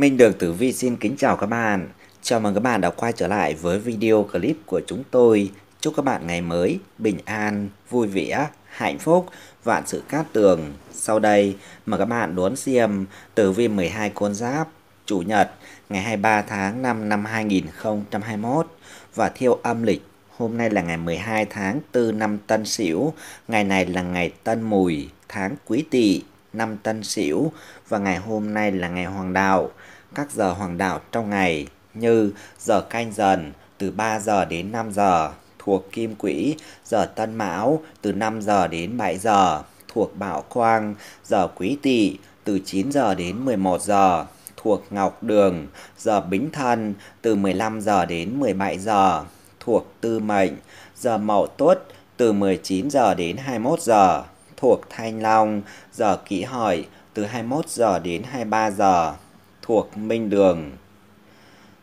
Minh Đường Tử Vi xin kính chào các bạn. Chào mừng các bạn đã quay trở lại với video clip của chúng tôi. Chúc các bạn ngày mới bình an, vui vẻ, hạnh phúc, vạn sự cát tường. Sau đây, mời các bạn đón xem Tử Vi 12 con giáp Chủ nhật ngày 23 tháng 5 năm 2021 và theo âm lịch Hôm nay là ngày 12 tháng 4 năm Tân Sửu, ngày này là ngày Tân Mùi, tháng Quý Tỵ, năm Tân Sửu và ngày hôm nay là ngày Hoàng Đạo các giờ hoàng đạo trong ngày như giờ canh dần từ 3 giờ đến 5 giờ thuộc kim quỹ, giờ tân mão từ 5 giờ đến 7 giờ thuộc bảo quang, giờ quý tỵ từ 9 giờ đến 11 giờ thuộc ngọc đường, giờ bính thân từ 15 giờ đến 17 giờ thuộc tư mệnh, giờ mậu tuất từ 19 giờ đến 21 giờ thuộc thanh long, giờ kỷ hợi từ 21 giờ đến 23 giờ thuộc Minh Đường.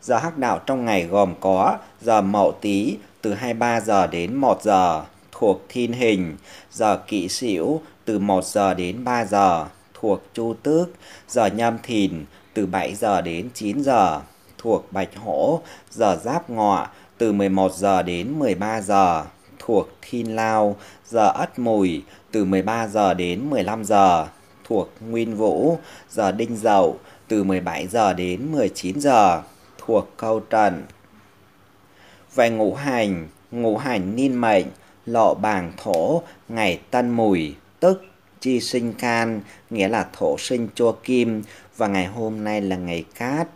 Giờ hắc đạo trong ngày gồm có giờ mậu tý từ 23 giờ đến 1 giờ thuộc thiên hình, giờ kỵ sửu từ 1 giờ đến 3 giờ thuộc chu tước, giờ nhâm thìn từ 7 giờ đến 9 giờ thuộc bạch hổ, giờ giáp ngọ từ 11 giờ đến 13 giờ thuộc thiên lao, giờ ất mùi từ 13 giờ đến 15 giờ thuộc nguyên vũ, giờ đinh dậu từ 17 giờ đến 19 giờ thuộc câu trần. Về ngũ hành, ngũ hành niên mệnh, lộ bảng thổ, ngày tân mùi, tức chi sinh can, nghĩa là thổ sinh chua kim, và ngày hôm nay là ngày cát.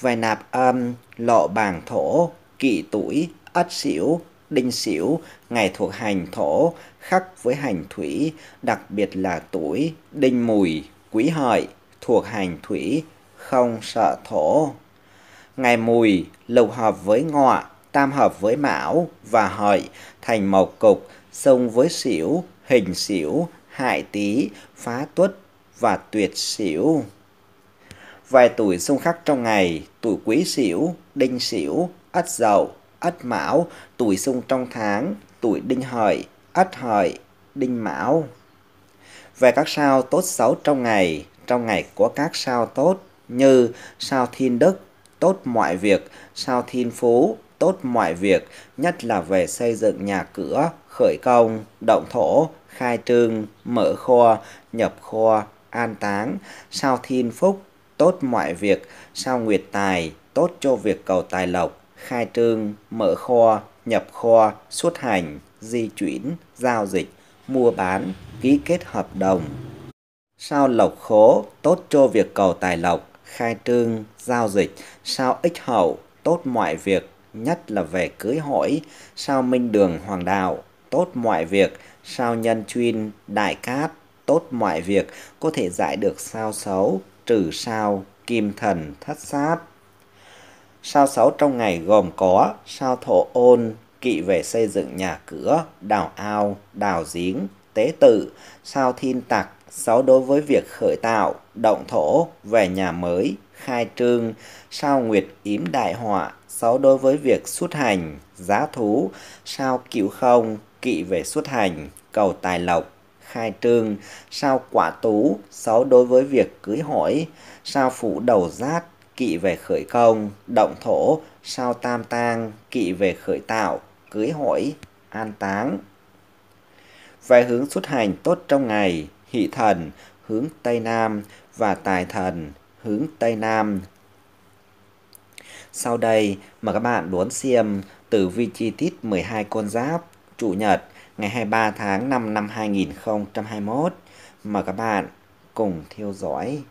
Về nạp âm, lộ bảng thổ, kỵ tuổi, ất xỉu, đinh xỉu, ngày thuộc hành thổ, khắc với hành thủy, đặc biệt là tuổi, đinh mùi, quý hợi thuộc hành thủy, không sợ thổ. Ngày mùi, lục hợp với ngọ, tam hợp với mão và hợi thành mộc cục, sông với xỉu, hình xỉu, hại tý, phá tuất và tuyệt xỉu. Vài tuổi xung khắc trong ngày, tuổi quý xỉu, đinh xỉu, ất dậu, ất mão, tuổi xung trong tháng, tuổi đinh hợi, ất hợi, đinh mão. Về các sao tốt xấu trong ngày, trong ngày của các sao tốt như sao thiên đức tốt mọi việc, sao thiên phú tốt mọi việc, nhất là về xây dựng nhà cửa, khởi công, động thổ, khai trương, mở kho, nhập kho, an táng, sao thiên phúc tốt mọi việc, sao nguyệt tài tốt cho việc cầu tài lộc, khai trương, mở kho, nhập kho, xuất hành, di chuyển, giao dịch, mua bán, ký kết hợp đồng, sao lộc khố tốt cho việc cầu tài lộc, khai trương, giao dịch, sao ích hậu tốt mọi việc, nhất là về cưới hỏi, sao minh đường hoàng đạo tốt mọi việc, sao nhân chuyên, đại cát tốt mọi việc, có thể giải được sao xấu, trừ sao, kim thần, thất sát. Sao xấu trong ngày gồm có sao thổ ôn, kỵ về xây dựng nhà cửa, đào ao, đào giếng, tế tự, sao thiên tặc, sáu Đối với việc khởi tạo, động thổ, về nhà mới, khai trương, sao nguyệt yếm đại họa. sáu Đối với việc xuất hành, giá thú, sao Cựu không, kỵ về xuất hành, cầu tài lộc, khai trương, sao quả tú. sáu Đối với việc cưới hỏi, sao phủ đầu giát, kỵ về khởi công, động thổ, sao tam tang, kỵ về khởi tạo, cưới hỏi, an táng. Về hướng xuất hành tốt trong ngày, hỷ thần hướng Tây Nam và tài thần hướng Tây Nam. Sau đây mà các bạn đốn xem tử vi chi tiết 12 con giáp chủ nhật ngày 23 tháng 5 năm 2021 mà các bạn cùng theo dõi.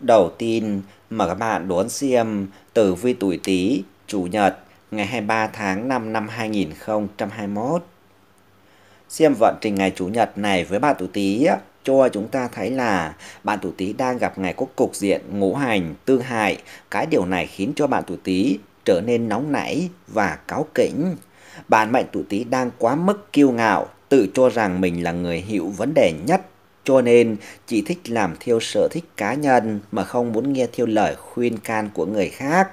Đầu tiên mà các bạn đốn xem tử vi tuổi Tý chủ nhật ngày 23 tháng 5 năm 2021. Xem vận trình ngày Chủ nhật này với bạn tuổi Tý cho chúng ta thấy là bạn tuổi Tý đang gặp ngày có cục diện ngũ hành tương hại. Cái điều này khiến cho bạn tuổi Tý trở nên nóng nảy và cáu kỉnh. Bạn mệnh tuổi Tý đang quá mức kiêu ngạo, tự cho rằng mình là người hiểu vấn đề nhất cho nên chỉ thích làm theo sở thích cá nhân mà không muốn nghe theo lời khuyên can của người khác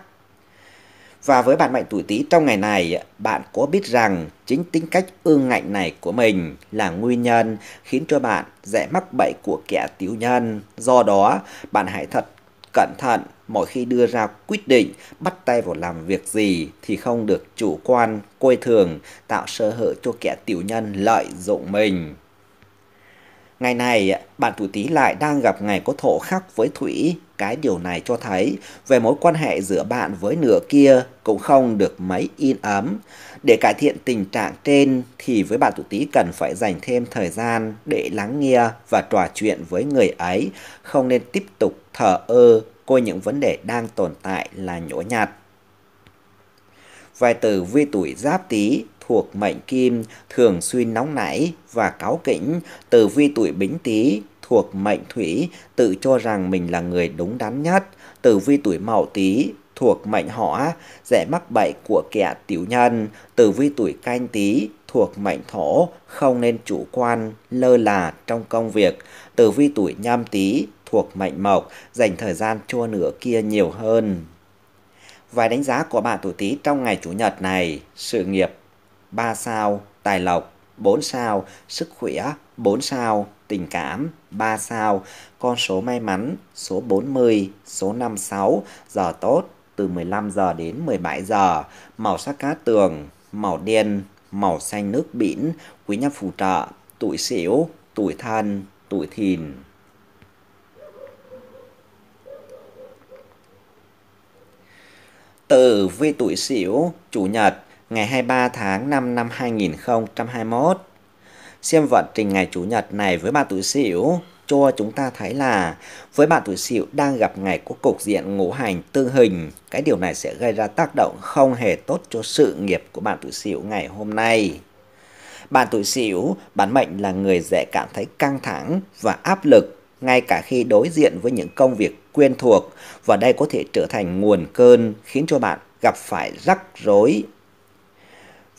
và với bạn mệnh tuổi Tý trong ngày này, bạn có biết rằng chính tính cách ương ngạnh này của mình là nguyên nhân khiến cho bạn dễ mắc bẫy của kẻ tiểu nhân. Do đó, bạn hãy thật cẩn thận mỗi khi đưa ra quyết định bắt tay vào làm việc gì thì không được chủ quan, coi thường, tạo sơ hở cho kẻ tiểu nhân lợi dụng mình. Ngày này, bạn tuổi Tý lại đang gặp ngày có thổ khắc với Thủy. Cái điều này cho thấy về mối quan hệ giữa bạn với nửa kia cũng không được mấy yên ấm. Để cải thiện tình trạng trên thì với bạn tuổi Tý cần phải dành thêm thời gian để lắng nghe và trò chuyện với người ấy, không nên tiếp tục thở ơ coi những vấn đề đang tồn tại là nhổ nhạt. Vài từ vi tuổi giáp Tý thuộc mệnh kim thường xuyên nóng nảy và cáu kỉnh, tử vi tuổi bính tý thuộc mệnh thủy tự cho rằng mình là người đúng đắn nhất, tử vi tuổi mậu tý thuộc mệnh hỏa dễ mắc bệnh của kẻ tiểu nhân, tử vi tuổi canh tý thuộc mệnh thổ không nên chủ quan lơ là trong công việc, tử vi tuổi nhâm tý thuộc mệnh mộc dành thời gian cho nửa kia nhiều hơn. Vài đánh giá của bạn tuổi Tý trong ngày chủ nhật này, sự nghiệp 3 sao, tài lộc 4 sao, sức khỏe 4 sao, tình cảm 3 sao, con số may mắn số 40, số 56, giờ tốt từ 15 giờ đến 17 giờ, màu sắc cá tường, màu đen, màu xanh nước biển, quý nhân phù trợ, tuổi xỉu, tuổi thân, tuổi thìn. từ vi tuổi xỉu, chủ nhật, ngày 23 tháng 5 năm 2021. Xem vận trình ngày Chủ nhật này với bạn tuổi Sửu cho chúng ta thấy là với bạn tuổi Sửu đang gặp ngày của cục diện ngũ hành tương hình, cái điều này sẽ gây ra tác động không hề tốt cho sự nghiệp của bạn tuổi Sửu ngày hôm nay. Bạn tuổi Sửu bản mệnh là người dễ cảm thấy căng thẳng và áp lực ngay cả khi đối diện với những công việc quen thuộc và đây có thể trở thành nguồn cơn khiến cho bạn gặp phải rắc rối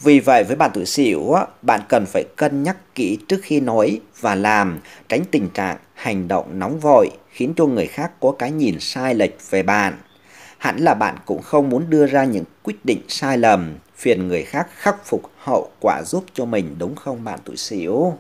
vì vậy với bạn tuổi sửu, bạn cần phải cân nhắc kỹ trước khi nói và làm, tránh tình trạng hành động nóng vội khiến cho người khác có cái nhìn sai lệch về bạn. Hẳn là bạn cũng không muốn đưa ra những quyết định sai lầm, phiền người khác khắc phục hậu quả giúp cho mình đúng không bạn tuổi sửu?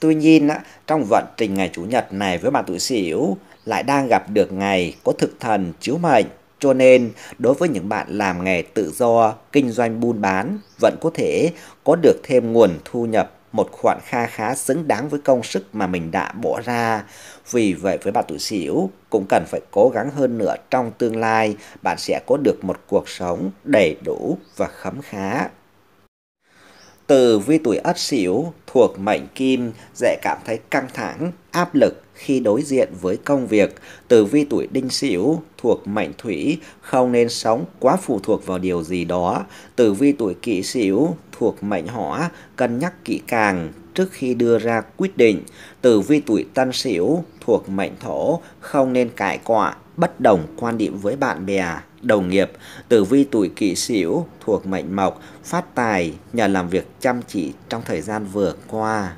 Tuy nhiên, trong vận trình ngày Chủ nhật này với bạn tuổi sửu lại đang gặp được ngày có thực thần chiếu mệnh cho nên, đối với những bạn làm nghề tự do, kinh doanh buôn bán, vẫn có thể có được thêm nguồn thu nhập một khoản kha khá xứng đáng với công sức mà mình đã bỏ ra. Vì vậy với bạn tuổi Sửu cũng cần phải cố gắng hơn nữa trong tương lai, bạn sẽ có được một cuộc sống đầy đủ và khấm khá. Từ vi tuổi ất sửu thuộc mệnh kim dễ cảm thấy căng thẳng, áp lực khi đối diện với công việc. Tử vi tuổi đinh sửu thuộc mệnh thủy không nên sống quá phụ thuộc vào điều gì đó. Tử vi tuổi kỷ sửu thuộc mệnh hỏa cân nhắc kỹ càng trước khi đưa ra quyết định. Tử vi tuổi tân sửu thuộc mệnh thổ không nên cãi cọ bất đồng quan điểm với bạn bè đồng nghiệp, tử vi tuổi kỷ sửu thuộc mệnh mộc, phát tài nhờ làm việc chăm chỉ trong thời gian vừa qua.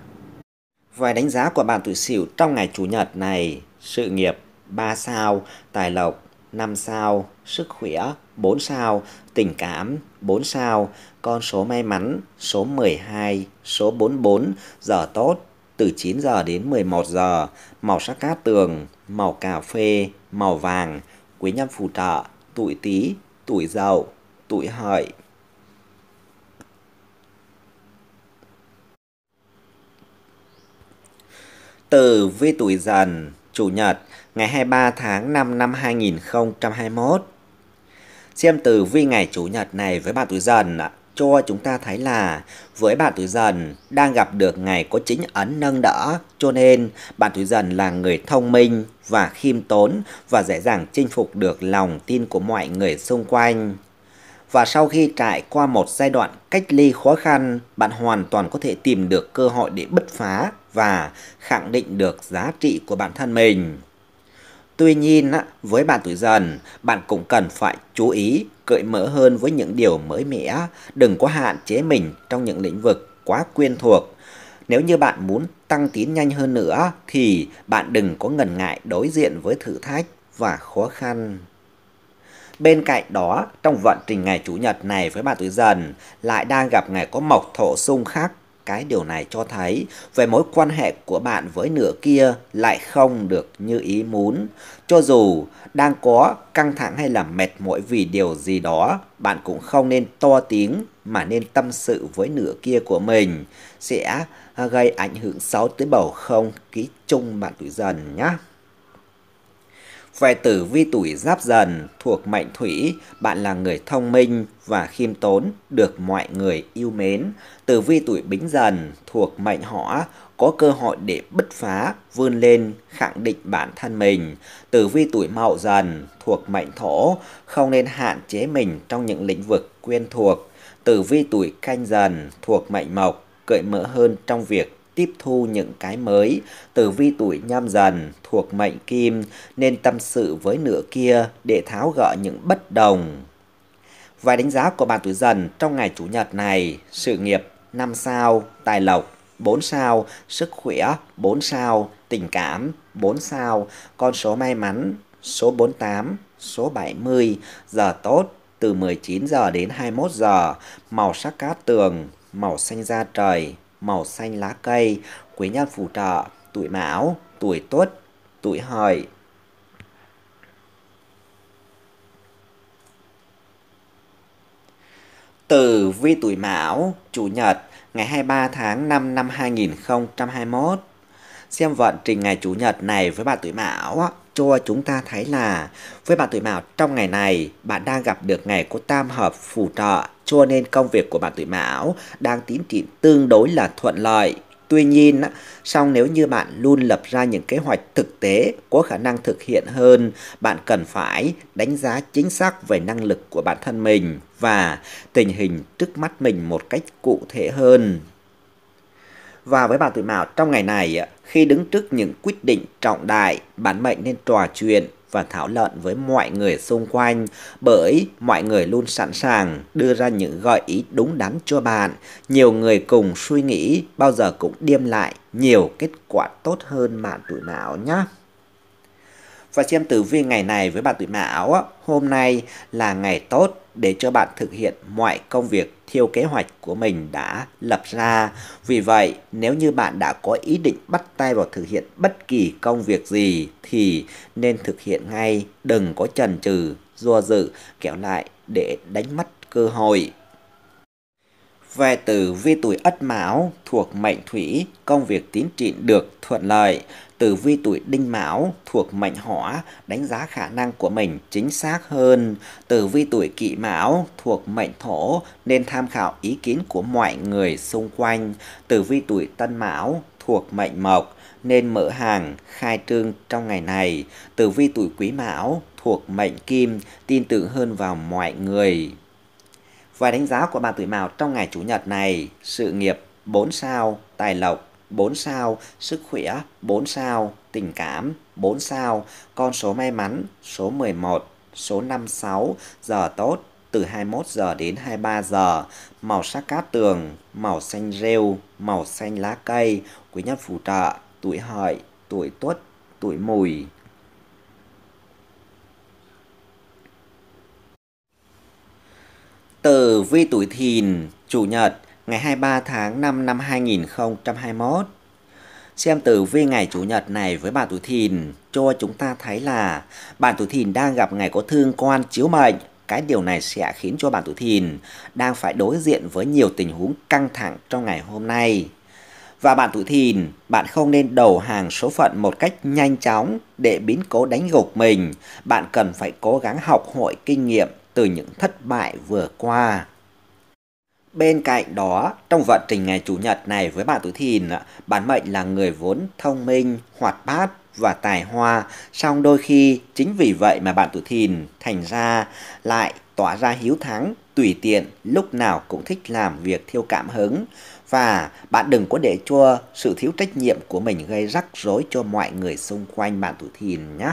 Vài đánh giá của bạn tuổi sửu trong ngày Chủ nhật này, sự nghiệp 3 sao, tài lộc 5 sao, sức khỏe 4 sao, tình cảm 4 sao, con số may mắn số 12, số 44, giờ tốt từ 9 giờ đến 11 giờ, màu sắc cát tường, màu cà phê, màu vàng, quý nhân phù trợ tuổi Tý, tuổi Dậu, tuổi Hợi. Từ vi tuổi Dần, Chủ nhật, ngày 23 tháng 5 năm 2021. Xem từ vi ngày Chủ nhật này với bạn tuổi Dần ạ. À cho chúng ta thấy là với bạn tuổi dần đang gặp được ngày có chính ấn nâng đỡ cho nên bạn tuổi dần là người thông minh và khiêm tốn và dễ dàng chinh phục được lòng tin của mọi người xung quanh. Và sau khi trải qua một giai đoạn cách ly khó khăn, bạn hoàn toàn có thể tìm được cơ hội để bứt phá và khẳng định được giá trị của bản thân mình. Tuy nhiên, với bạn tuổi dần, bạn cũng cần phải chú ý, cởi mở hơn với những điều mới mẻ, đừng có hạn chế mình trong những lĩnh vực quá quen thuộc. Nếu như bạn muốn tăng tiến nhanh hơn nữa thì bạn đừng có ngần ngại đối diện với thử thách và khó khăn. Bên cạnh đó, trong vận trình ngày Chủ nhật này với bạn tuổi dần lại đang gặp ngày có mộc thổ xung khắc cái điều này cho thấy về mối quan hệ của bạn với nửa kia lại không được như ý muốn. Cho dù đang có căng thẳng hay là mệt mỏi vì điều gì đó, bạn cũng không nên to tiếng mà nên tâm sự với nửa kia của mình sẽ à, gây ảnh hưởng xấu tới bầu không khí chung bạn tuổi dần nhé. Về tử vi tuổi giáp dần thuộc mệnh thủy, bạn là người thông minh và khiêm tốn, được mọi người yêu mến. Tử vi tuổi bính dần thuộc mệnh hỏa, có cơ hội để bứt phá, vươn lên, khẳng định bản thân mình. Tử vi tuổi mậu dần thuộc mệnh thổ, không nên hạn chế mình trong những lĩnh vực quen thuộc. Tử vi tuổi canh dần thuộc mệnh mộc, cởi mỡ hơn trong việc tiếp thu những cái mới. từ vi tuổi nhâm dần thuộc mệnh kim nên tâm sự với nửa kia để tháo gỡ những bất đồng. Vài đánh giá của bạn tuổi dần trong ngày chủ nhật này, sự nghiệp 5 sao, tài lộc 4 sao, sức khỏe 4 sao, tình cảm 4 sao, con số may mắn số 48, số 70, giờ tốt từ 19 giờ đến 21 giờ, màu sắc cát tường, màu xanh da trời, màu xanh lá cây, quý nhân phù trợ, tuổi mão, tuổi tuất, tuổi hợi. từ vi tuổi mão, chủ nhật, ngày 23 tháng 5 năm 2021. Xem vận trình ngày chủ nhật này với bà tuổi mão cho chúng ta thấy là với bạn tuổi mão trong ngày này, bạn đang gặp được ngày có tam hợp phù trợ, cho nên công việc của bạn tuổi mão đang tiến triển tương đối là thuận lợi. Tuy nhiên, song nếu như bạn luôn lập ra những kế hoạch thực tế có khả năng thực hiện hơn, bạn cần phải đánh giá chính xác về năng lực của bản thân mình và tình hình trước mắt mình một cách cụ thể hơn. Và với bà tuổi mão trong ngày này, khi đứng trước những quyết định trọng đại, bản mệnh nên trò chuyện và thảo luận với mọi người xung quanh bởi mọi người luôn sẵn sàng đưa ra những gợi ý đúng đắn cho bạn. Nhiều người cùng suy nghĩ bao giờ cũng đem lại nhiều kết quả tốt hơn bạn tuổi mão nhé. Và xem tử vi ngày này với bạn tuổi mão, hôm nay là ngày tốt để cho bạn thực hiện mọi công việc theo kế hoạch của mình đã lập ra. Vì vậy, nếu như bạn đã có ý định bắt tay vào thực hiện bất kỳ công việc gì thì nên thực hiện ngay, đừng có chần chừ, do dự, kéo lại để đánh mất cơ hội. Về tử vi tuổi Ất Mão thuộc mệnh Thủy, công việc tiến trị được thuận lợi, Tử vi tuổi đinh mão thuộc mệnh hỏa đánh giá khả năng của mình chính xác hơn. Tử vi tuổi kỷ mão thuộc mệnh thổ nên tham khảo ý kiến của mọi người xung quanh. Tử vi tuổi tân mão thuộc mệnh mộc nên mở hàng khai trương trong ngày này. Tử vi tuổi quý mão thuộc mệnh kim tin tưởng hơn vào mọi người. Và đánh giá của bạn tuổi mão trong ngày chủ nhật này, sự nghiệp 4 sao, tài lộc 4 sao, sức khỏe 4 sao, tình cảm 4 sao, con số may mắn số 11, số 56, giờ tốt từ 21 giờ đến 23 giờ, màu sắc cát tường, màu xanh rêu, màu xanh lá cây, quý nhân phù trợ, tuổi hợi, tuổi tuất, tuổi mùi. từ vi tuổi thìn, chủ nhật, ngày 23 tháng 5 năm 2021. Xem tử vi ngày Chủ nhật này với bà tuổi thìn cho chúng ta thấy là bạn tuổi thìn đang gặp ngày có thương quan chiếu mệnh. Cái điều này sẽ khiến cho bạn tuổi thìn đang phải đối diện với nhiều tình huống căng thẳng trong ngày hôm nay. Và bạn tuổi thìn, bạn không nên đầu hàng số phận một cách nhanh chóng để biến cố đánh gục mình. Bạn cần phải cố gắng học hỏi kinh nghiệm từ những thất bại vừa qua. Bên cạnh đó, trong vận trình ngày Chủ nhật này với bạn tuổi thìn, bản mệnh là người vốn thông minh, hoạt bát và tài hoa, song đôi khi chính vì vậy mà bạn tuổi thìn thành ra lại tỏa ra hiếu thắng, tùy tiện, lúc nào cũng thích làm việc thiêu cảm hứng. Và bạn đừng có để cho sự thiếu trách nhiệm của mình gây rắc rối cho mọi người xung quanh bạn tuổi thìn nhé.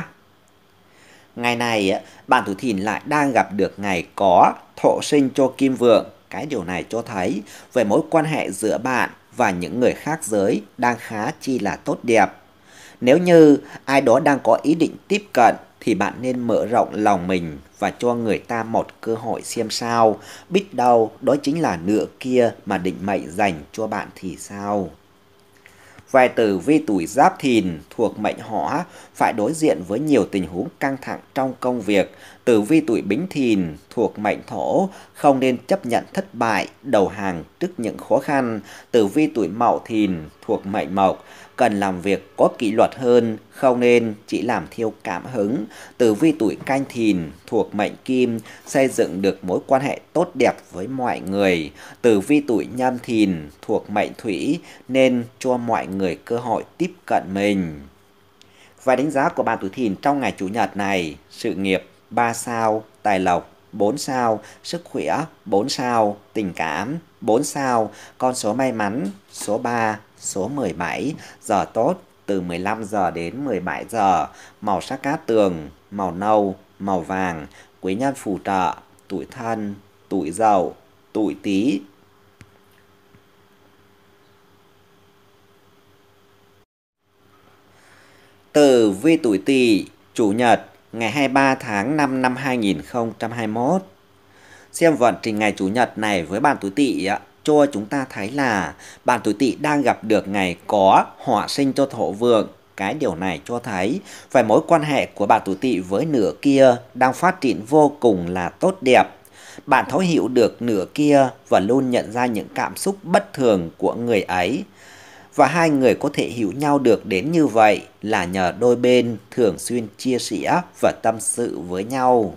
Ngày này, bạn tuổi thìn lại đang gặp được ngày có thọ sinh cho kim vượng cái điều này cho thấy về mối quan hệ giữa bạn và những người khác giới đang khá chi là tốt đẹp. Nếu như ai đó đang có ý định tiếp cận thì bạn nên mở rộng lòng mình và cho người ta một cơ hội xem sao. Biết đâu đó chính là nửa kia mà định mệnh dành cho bạn thì sao. Vài tử vi tuổi giáp thìn thuộc mệnh hỏa phải đối diện với nhiều tình huống căng thẳng trong công việc. Tử vi tuổi bính thìn thuộc mệnh thổ không nên chấp nhận thất bại, đầu hàng trước những khó khăn. Tử vi tuổi mậu thìn thuộc mệnh mộc cần làm việc có kỷ luật hơn, không nên chỉ làm theo cảm hứng. Tử vi tuổi canh thìn thuộc mệnh kim xây dựng được mối quan hệ tốt đẹp với mọi người. Tử vi tuổi nhâm thìn thuộc mệnh thủy nên cho mọi người cơ hội tiếp cận mình. Và đánh giá của bạn tuổi thìn trong ngày Chủ nhật này, sự nghiệp 3 sao, tài lộc 4 sao, sức khỏe 4 sao, tình cảm 4 sao, con số may mắn số 3, số 17, giờ tốt từ 15 giờ đến 17 giờ, màu sắc cát tường, màu nâu, màu vàng, quý nhân phù trợ, tuổi thân, tuổi dậu, tuổi tý, từ vi tuổi Tỵ, chủ nhật, ngày 23 tháng 5 năm 2021. Xem vận trình ngày chủ nhật này với bạn tuổi Tỵ ạ cho chúng ta thấy là bạn tuổi tỵ đang gặp được ngày có họa sinh cho thổ vượng cái điều này cho thấy về mối quan hệ của bạn tuổi tỵ với nửa kia đang phát triển vô cùng là tốt đẹp bạn thấu hiểu được nửa kia và luôn nhận ra những cảm xúc bất thường của người ấy và hai người có thể hiểu nhau được đến như vậy là nhờ đôi bên thường xuyên chia sẻ và tâm sự với nhau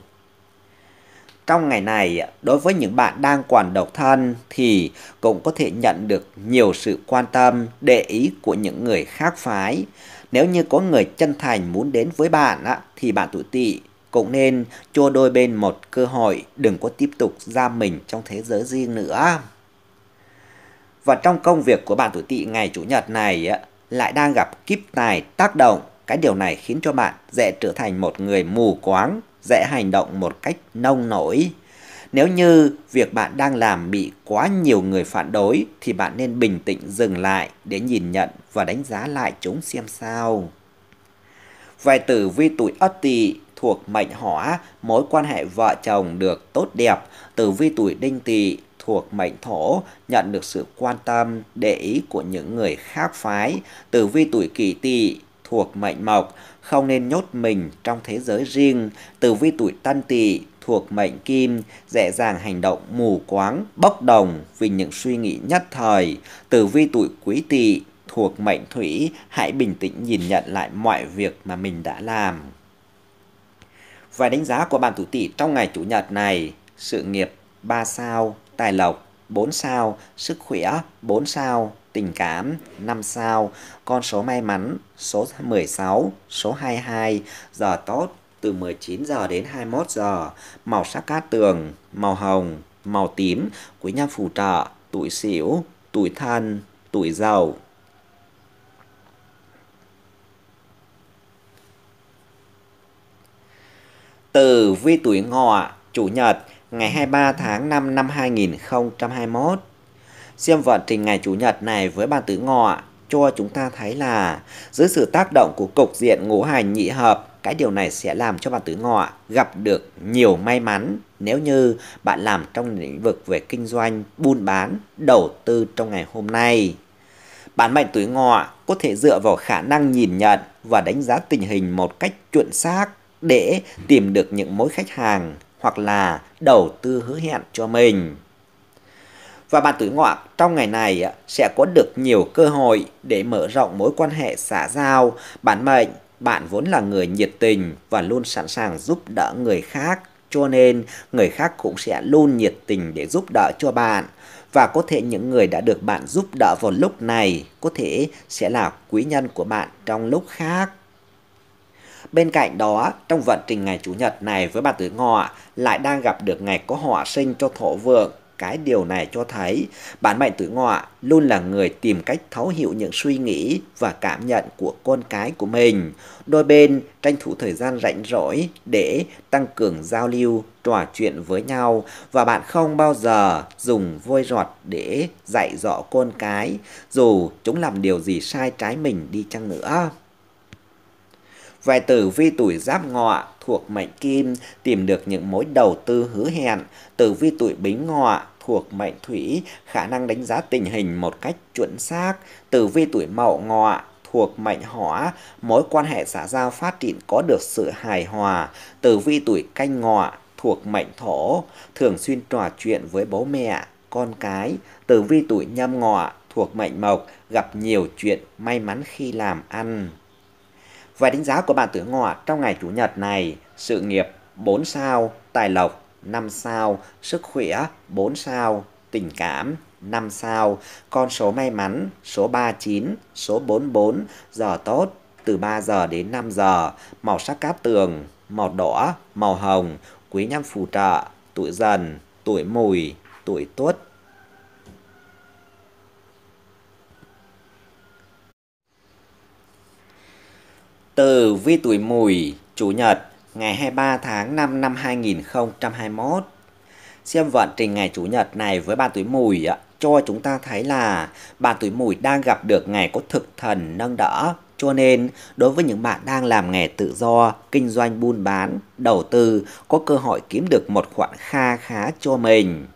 trong ngày này, đối với những bạn đang còn độc thân thì cũng có thể nhận được nhiều sự quan tâm, để ý của những người khác phái. Nếu như có người chân thành muốn đến với bạn thì bạn tuổi tỵ cũng nên cho đôi bên một cơ hội, đừng có tiếp tục ra mình trong thế giới riêng nữa. Và trong công việc của bạn tuổi tỵ ngày Chủ nhật này lại đang gặp kiếp tài tác động. Cái điều này khiến cho bạn dễ trở thành một người mù quáng, dễ hành động một cách nông nổi. Nếu như việc bạn đang làm bị quá nhiều người phản đối thì bạn nên bình tĩnh dừng lại để nhìn nhận và đánh giá lại chúng xem sao. Vài tử vi tuổi Ất Tỵ thuộc mệnh Hỏa, mối quan hệ vợ chồng được tốt đẹp, tử vi tuổi Đinh Tỵ thuộc mệnh Thổ nhận được sự quan tâm để ý của những người khác phái, tử vi tuổi Kỷ Tỵ thuộc mệnh Mộc không nên nhốt mình trong thế giới riêng, tử vi tuổi tân tỵ thuộc mệnh kim, dễ dàng hành động mù quáng, bốc đồng vì những suy nghĩ nhất thời, tử vi tuổi quý tỵ thuộc mệnh thủy, hãy bình tĩnh nhìn nhận lại mọi việc mà mình đã làm. Và đánh giá của bạn tuổi tỵ trong ngày chủ nhật này, sự nghiệp 3 sao, tài lộc 4 sao, sức khỏe 4 sao, tình cảm 5 sao, con số may mắn số 16, số 22, giờ tốt từ 19 giờ đến 21 giờ, màu sắc cát tường, màu hồng, màu tím, quý nhân phù trợ, tuổi xỉu, tuổi thân, tuổi giàu. Từ vi tuổi ngọ, chủ nhật, ngày 23 tháng 5 năm 2021. Xem vận trình ngày Chủ nhật này với bàn tử ngọ cho chúng ta thấy là dưới sự tác động của cục diện ngũ hành nhị hợp, cái điều này sẽ làm cho bạn tử ngọ gặp được nhiều may mắn nếu như bạn làm trong lĩnh vực về kinh doanh, buôn bán, đầu tư trong ngày hôm nay. Bản mệnh tuổi ngọ có thể dựa vào khả năng nhìn nhận và đánh giá tình hình một cách chuẩn xác để tìm được những mối khách hàng hoặc là đầu tư hứa hẹn cho mình. Và bạn tuổi ngọ trong ngày này sẽ có được nhiều cơ hội để mở rộng mối quan hệ xã giao, bản mệnh. Bạn vốn là người nhiệt tình và luôn sẵn sàng giúp đỡ người khác, cho nên người khác cũng sẽ luôn nhiệt tình để giúp đỡ cho bạn. Và có thể những người đã được bạn giúp đỡ vào lúc này có thể sẽ là quý nhân của bạn trong lúc khác. Bên cạnh đó, trong vận trình ngày Chủ nhật này với bà Tử Ngọ lại đang gặp được ngày có họa sinh cho thổ vượng. Cái điều này cho thấy bản mệnh tử ngọ luôn là người tìm cách thấu hiểu những suy nghĩ và cảm nhận của con cái của mình. Đôi bên tranh thủ thời gian rảnh rỗi để tăng cường giao lưu, trò chuyện với nhau và bạn không bao giờ dùng vôi rọt để dạy dỗ con cái dù chúng làm điều gì sai trái mình đi chăng nữa. Vài tử vi tuổi giáp ngọ thuộc mệnh kim tìm được những mối đầu tư hứa hẹn, tử vi tuổi bính ngọ thuộc mệnh thủy khả năng đánh giá tình hình một cách chuẩn xác, tử vi tuổi mậu ngọ thuộc mệnh hỏa, mối quan hệ xã giao phát triển có được sự hài hòa, tử vi tuổi canh ngọ thuộc mệnh thổ, thường xuyên trò chuyện với bố mẹ, con cái, tử vi tuổi nhâm ngọ thuộc mệnh mộc, gặp nhiều chuyện may mắn khi làm ăn. Và đánh giá của bạn tuổi ngọ trong ngày Chủ nhật này, sự nghiệp 4 sao, tài lộc 5 sao, sức khỏe 4 sao, tình cảm 5 sao, con số may mắn số 39, số 44, giờ tốt từ 3 giờ đến 5 giờ, màu sắc cát tường, màu đỏ, màu hồng, quý nhân phù trợ, tuổi dần, tuổi mùi, tuổi tuất, từ vi tuổi mùi, Chủ nhật, ngày 23 tháng 5 năm 2021. Xem vận trình ngày Chủ nhật này với bạn tuổi mùi ạ, cho chúng ta thấy là bạn tuổi mùi đang gặp được ngày có thực thần nâng đỡ. Cho nên, đối với những bạn đang làm nghề tự do, kinh doanh buôn bán, đầu tư, có cơ hội kiếm được một khoản kha khá cho mình.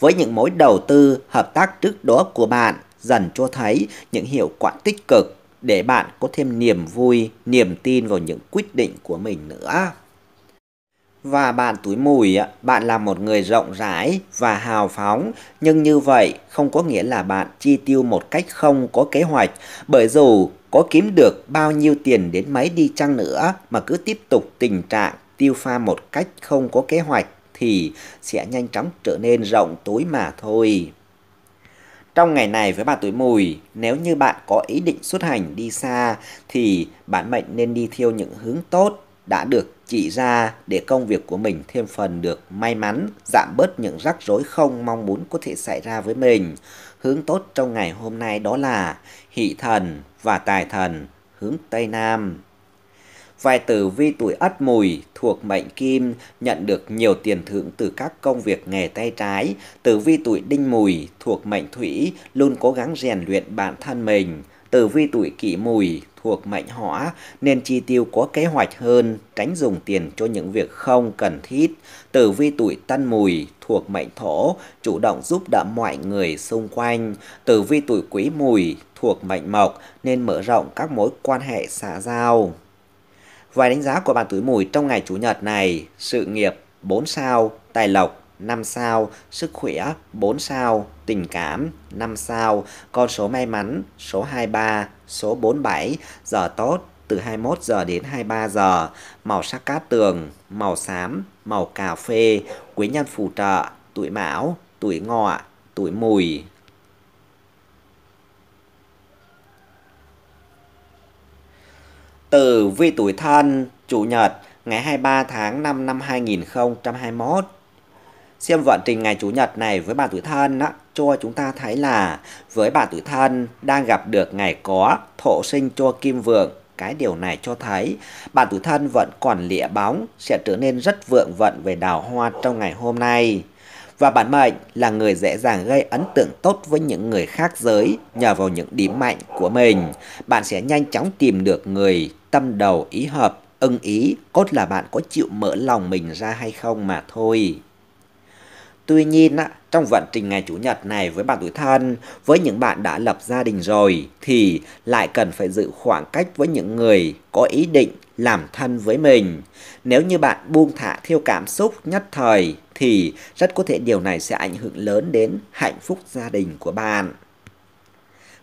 Với những mối đầu tư, hợp tác trước đó của bạn, dần cho thấy những hiệu quả tích cực để bạn có thêm niềm vui, niềm tin vào những quyết định của mình nữa. Và bạn túi mùi, bạn là một người rộng rãi và hào phóng, nhưng như vậy không có nghĩa là bạn chi tiêu một cách không có kế hoạch, bởi dù có kiếm được bao nhiêu tiền đến mấy đi chăng nữa mà cứ tiếp tục tình trạng tiêu pha một cách không có kế hoạch thì sẽ nhanh chóng trở nên rộng túi mà thôi. Trong ngày này với bà tuổi mùi, nếu như bạn có ý định xuất hành đi xa thì bản mệnh nên đi theo những hướng tốt đã được chỉ ra để công việc của mình thêm phần được may mắn, giảm bớt những rắc rối không mong muốn có thể xảy ra với mình. Hướng tốt trong ngày hôm nay đó là hỷ thần và tài thần hướng Tây Nam. Vài tử vi tuổi ất mùi thuộc mệnh kim nhận được nhiều tiền thưởng từ các công việc nghề tay trái. Tử vi tuổi đinh mùi thuộc mệnh thủy luôn cố gắng rèn luyện bản thân mình. Tử vi tuổi kỷ mùi thuộc mệnh hỏa nên chi tiêu có kế hoạch hơn, tránh dùng tiền cho những việc không cần thiết. Tử vi tuổi tân mùi thuộc mệnh thổ, chủ động giúp đỡ mọi người xung quanh. Tử vi tuổi quý mùi thuộc mệnh mộc nên mở rộng các mối quan hệ xã giao. Vài đánh giá của bạn tuổi mùi trong ngày Chủ nhật này, sự nghiệp 4 sao, tài lộc 5 sao, sức khỏe 4 sao, tình cảm 5 sao, con số may mắn số 23, số 47, giờ tốt từ 21 giờ đến 23 giờ, màu sắc cát tường, màu xám, màu cà phê, quý nhân phù trợ, tuổi mão, tuổi ngọ, tuổi mùi. Từ Vi Tuổi Thân, Chủ nhật, ngày 23 tháng 5 năm 2021. Xem vận trình ngày Chủ nhật này với bà Tuổi Thân á, cho chúng ta thấy là với bà Tuổi Thân đang gặp được ngày có thổ sinh cho Kim Vượng cái điều này cho thấy bạn tuổi thân vẫn còn lịa bóng sẽ trở nên rất vượng vận về đào hoa trong ngày hôm nay. Và bản mệnh là người dễ dàng gây ấn tượng tốt với những người khác giới nhờ vào những điểm mạnh của mình. Bạn sẽ nhanh chóng tìm được người tâm đầu ý hợp, ưng ý, cốt là bạn có chịu mở lòng mình ra hay không mà thôi. Tuy nhiên, trong vận trình ngày Chủ nhật này với bạn tuổi thân, với những bạn đã lập gia đình rồi, thì lại cần phải giữ khoảng cách với những người có ý định làm thân với mình. Nếu như bạn buông thả theo cảm xúc nhất thời, thì rất có thể điều này sẽ ảnh hưởng lớn đến hạnh phúc gia đình của bạn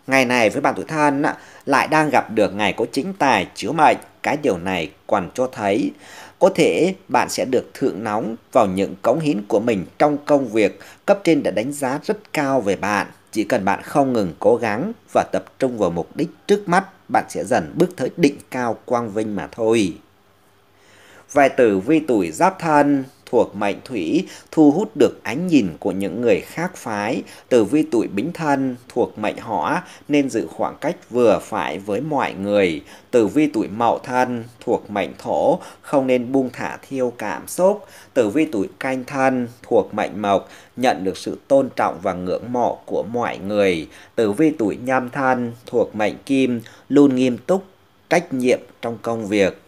ngày này với bạn tuổi thân lại đang gặp được ngày có chính tài chiếu mệnh. Cái điều này còn cho thấy có thể bạn sẽ được thượng nóng vào những cống hiến của mình trong công việc cấp trên đã đánh giá rất cao về bạn. Chỉ cần bạn không ngừng cố gắng và tập trung vào mục đích trước mắt, bạn sẽ dần bước tới đỉnh cao quang vinh mà thôi. Vài tử vi tuổi giáp thân thuộc mệnh thủy thu hút được ánh nhìn của những người khác phái, từ vi tuổi bính thân thuộc mệnh hỏa nên giữ khoảng cách vừa phải với mọi người, từ vi tuổi mậu thân thuộc mệnh thổ không nên buông thả thiêu cảm xúc, từ vi tuổi canh thân thuộc mệnh mộc nhận được sự tôn trọng và ngưỡng mộ của mọi người, từ vi tuổi nhâm thân thuộc mệnh kim luôn nghiêm túc trách nhiệm trong công việc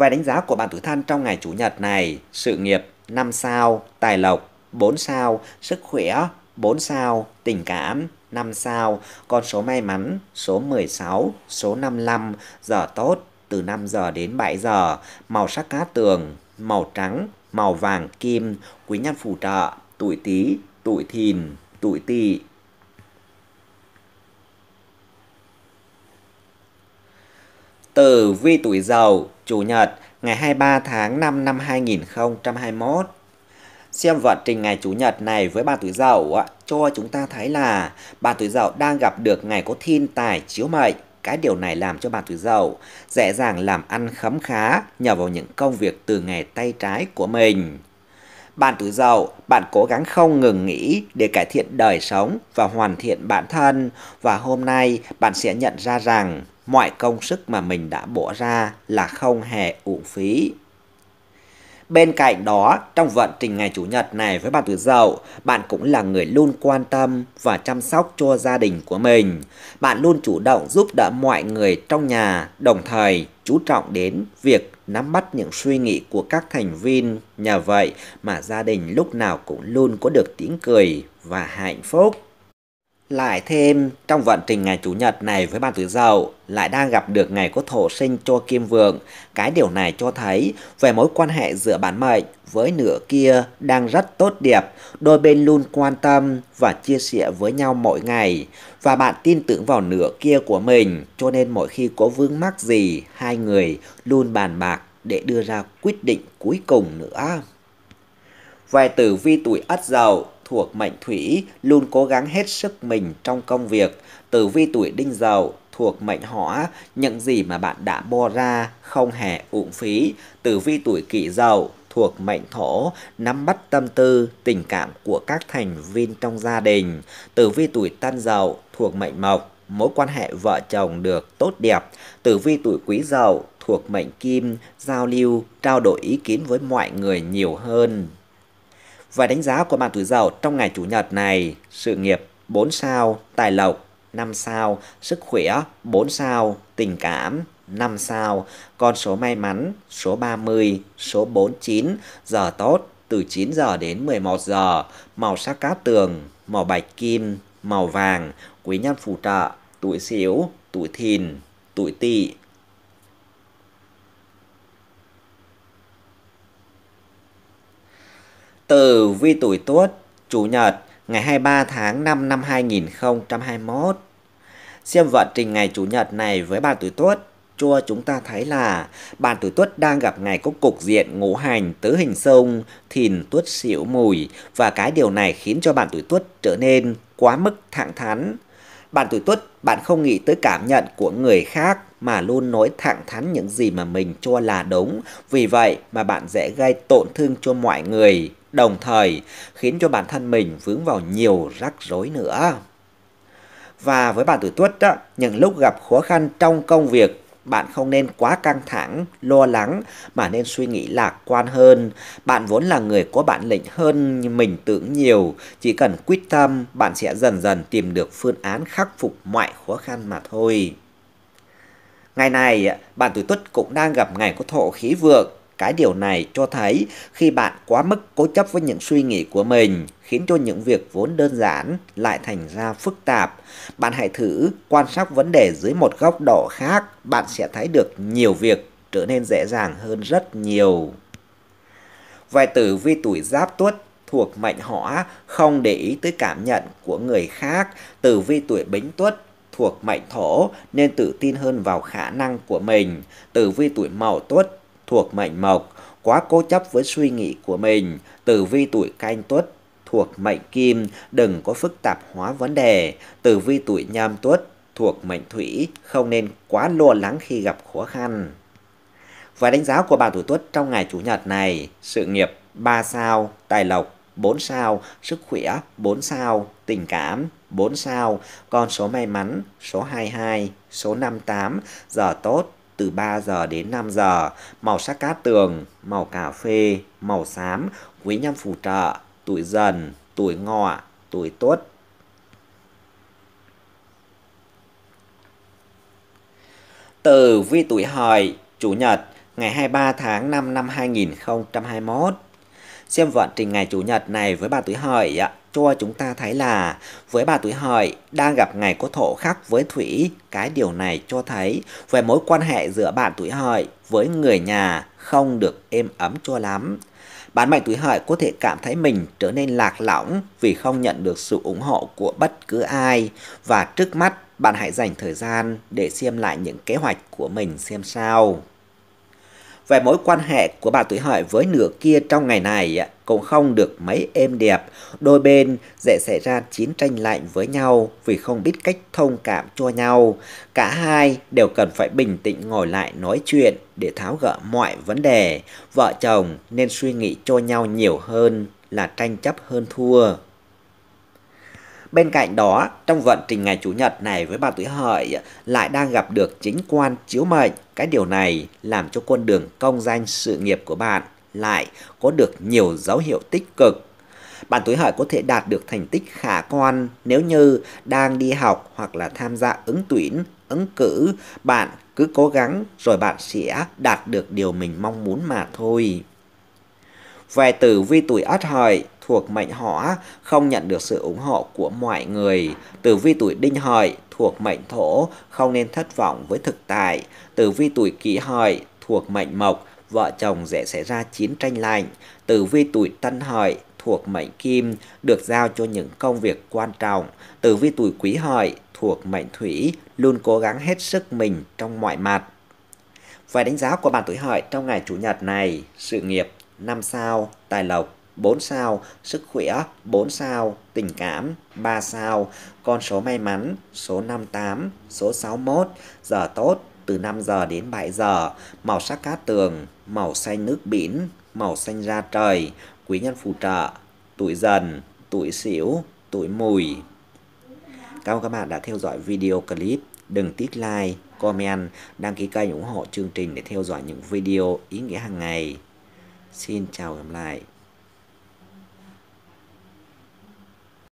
Vài đánh giá của bạn tuổi thân trong ngày Chủ nhật này, sự nghiệp 5 sao, tài lộc 4 sao, sức khỏe 4 sao, tình cảm 5 sao, con số may mắn số 16, số 55, giờ tốt từ 5 giờ đến 7 giờ, màu sắc cát tường, màu trắng, màu vàng kim, quý nhân phù trợ, tuổi tý, tuổi thìn, tuổi tỵ. Tử vi tuổi dậu, Chủ nhật, ngày 23 tháng 5 năm 2021. Xem vận trình ngày Chủ nhật này với bạn tuổi dậu ạ, cho chúng ta thấy là bạn tuổi dậu đang gặp được ngày có thiên tài chiếu mệnh. Cái điều này làm cho bạn tuổi dậu dễ dàng làm ăn khấm khá nhờ vào những công việc từ nghề tay trái của mình. Bạn tuổi giàu, bạn cố gắng không ngừng nghỉ để cải thiện đời sống và hoàn thiện bản thân. Và hôm nay bạn sẽ nhận ra rằng mọi công sức mà mình đã bỏ ra là không hề uổng phí. Bên cạnh đó, trong vận trình ngày Chủ nhật này với bạn tuổi Dậu, bạn cũng là người luôn quan tâm và chăm sóc cho gia đình của mình. Bạn luôn chủ động giúp đỡ mọi người trong nhà, đồng thời chú trọng đến việc nắm bắt những suy nghĩ của các thành viên. Nhờ vậy mà gia đình lúc nào cũng luôn có được tiếng cười và hạnh phúc. Lại thêm, trong vận trình ngày Chủ nhật này với bàn tuổi giàu lại đang gặp được ngày có thổ sinh cho kim vượng. Cái điều này cho thấy về mối quan hệ giữa bản mệnh với nửa kia đang rất tốt đẹp, đôi bên luôn quan tâm và chia sẻ với nhau mỗi ngày. Và bạn tin tưởng vào nửa kia của mình, cho nên mỗi khi có vướng mắc gì, hai người luôn bàn bạc để đưa ra quyết định cuối cùng nữa. Về tử vi tuổi Ất Dậu thuộc mệnh thủy luôn cố gắng hết sức mình trong công việc. Tử vi tuổi đinh dậu thuộc mệnh hỏa, những gì mà bạn đã bo ra không hề uổng phí. Tử vi tuổi kỷ dậu thuộc mệnh thổ, nắm bắt tâm tư, tình cảm của các thành viên trong gia đình. Tử vi tuổi tân dậu thuộc mệnh mộc, mối quan hệ vợ chồng được tốt đẹp. Tử vi tuổi quý dậu thuộc mệnh kim, giao lưu, trao đổi ý kiến với mọi người nhiều hơn, Vài đánh giá của bạn tuổi Dậu trong ngày Chủ nhật này, sự nghiệp 4 sao, tài lộc 5 sao, sức khỏe 4 sao, tình cảm 5 sao, con số may mắn số 30, số 49, giờ tốt từ 9 giờ đến 11 giờ, màu sắc cát tường, màu bạch kim, màu vàng, quý nhân phù trợ, tuổi xỉu, tuổi thìn, tuổi tỵ. Từ vi tuổi tuất, Chủ nhật, ngày 23 tháng 5 năm 2021. Xem vận trình ngày Chủ nhật này với bạn tuổi tuất cho chúng ta thấy là bạn tuổi tuất đang gặp ngày có cục diện ngũ hành tứ hình sông thìn tuất xỉu mùi và cái điều này khiến cho bạn tuổi tuất trở nên quá mức thẳng thắn bạn tuổi tuất bạn không nghĩ tới cảm nhận của người khác mà luôn nói thẳng thắn những gì mà mình cho là đúng vì vậy mà bạn dễ gây tổn thương cho mọi người đồng thời khiến cho bản thân mình vướng vào nhiều rắc rối nữa. Và với bạn tuổi tuất, những lúc gặp khó khăn trong công việc, bạn không nên quá căng thẳng, lo lắng mà nên suy nghĩ lạc quan hơn. Bạn vốn là người có bản lĩnh hơn mình tưởng nhiều, chỉ cần quyết tâm bạn sẽ dần dần tìm được phương án khắc phục mọi khó khăn mà thôi. Ngày này, bạn tuổi tuất cũng đang gặp ngày có thổ khí vượng, cái điều này cho thấy khi bạn quá mức cố chấp với những suy nghĩ của mình, khiến cho những việc vốn đơn giản lại thành ra phức tạp. Bạn hãy thử quan sát vấn đề dưới một góc độ khác, bạn sẽ thấy được nhiều việc trở nên dễ dàng hơn rất nhiều. Vài tử vi tuổi giáp tuất thuộc mệnh hỏa không để ý tới cảm nhận của người khác, tử vi tuổi bính tuất thuộc mệnh thổ nên tự tin hơn vào khả năng của mình, tử vi tuổi mậu tuất thuộc mệnh mộc, quá cố chấp với suy nghĩ của mình, tử vi tuổi canh tuất thuộc mệnh kim, đừng có phức tạp hóa vấn đề, tử vi tuổi nhâm tuất thuộc mệnh thủy, không nên quá lo lắng khi gặp khó khăn. Và đánh giá của bạn tuổi tuất trong ngày Chủ nhật này, sự nghiệp 3 sao, tài lộc 4 sao, sức khỏe 4 sao, tình cảm 4 sao, con số may mắn số 22, số 58, giờ tốt từ 3 giờ đến 5 giờ, màu sắc cát tường, màu cà phê, màu xám, quý nhân phù trợ, tuổi dần, tuổi ngọ, tuổi tuất. Từ vi tuổi hợi, chủ nhật, ngày 23 tháng 5 năm 2021. Xem vận trình ngày chủ nhật này với bà tuổi hợi ạ cho chúng ta thấy là với bà tuổi hợi đang gặp ngày có thổ khắc với thủy, cái điều này cho thấy về mối quan hệ giữa bạn tuổi hợi với người nhà không được êm ấm cho lắm. Bạn mệnh tuổi hợi có thể cảm thấy mình trở nên lạc lõng vì không nhận được sự ủng hộ của bất cứ ai và trước mắt bạn hãy dành thời gian để xem lại những kế hoạch của mình xem sao về mối quan hệ của bà tuổi hợi với nửa kia trong ngày này cũng không được mấy êm đẹp, đôi bên dễ xảy ra chiến tranh lạnh với nhau vì không biết cách thông cảm cho nhau. Cả hai đều cần phải bình tĩnh ngồi lại nói chuyện để tháo gỡ mọi vấn đề. Vợ chồng nên suy nghĩ cho nhau nhiều hơn là tranh chấp hơn thua. Bên cạnh đó, trong vận trình ngày Chủ nhật này với bà tuổi hợi lại đang gặp được chính quan chiếu mệnh. Cái điều này làm cho con đường công danh sự nghiệp của bạn lại có được nhiều dấu hiệu tích cực. Bạn tuổi hợi có thể đạt được thành tích khả quan nếu như đang đi học hoặc là tham gia ứng tuyển, ứng cử. Bạn cứ cố gắng rồi bạn sẽ đạt được điều mình mong muốn mà thôi. Về tử vi tuổi ất hợi thuộc mệnh hỏa không nhận được sự ủng hộ của mọi người. Tử vi tuổi đinh hợi thuộc mệnh thổ không nên thất vọng với thực tại. Tử vi tuổi kỷ hợi thuộc mệnh mộc vợ chồng dễ xảy ra chiến tranh lạnh. Tử vi tuổi tân hợi thuộc mệnh kim được giao cho những công việc quan trọng. Tử vi tuổi quý hợi thuộc mệnh thủy luôn cố gắng hết sức mình trong mọi mặt. Vài đánh giá của bạn tuổi hợi trong ngày chủ nhật này, sự nghiệp năm sao, tài lộc 4 sao, sức khỏe 4 sao, tình cảm 3 sao, con số may mắn số 58, số 61, giờ tốt từ 5 giờ đến 7 giờ, màu sắc cát tường, màu xanh nước biển, màu xanh da trời, quý nhân phù trợ, tuổi dần, tuổi xỉu, tuổi mùi. Cảm ơn các bạn đã theo dõi video clip. Đừng tiếc like, comment, đăng ký kênh ủng hộ chương trình để theo dõi những video ý nghĩa hàng ngày. Xin chào và gặp lại.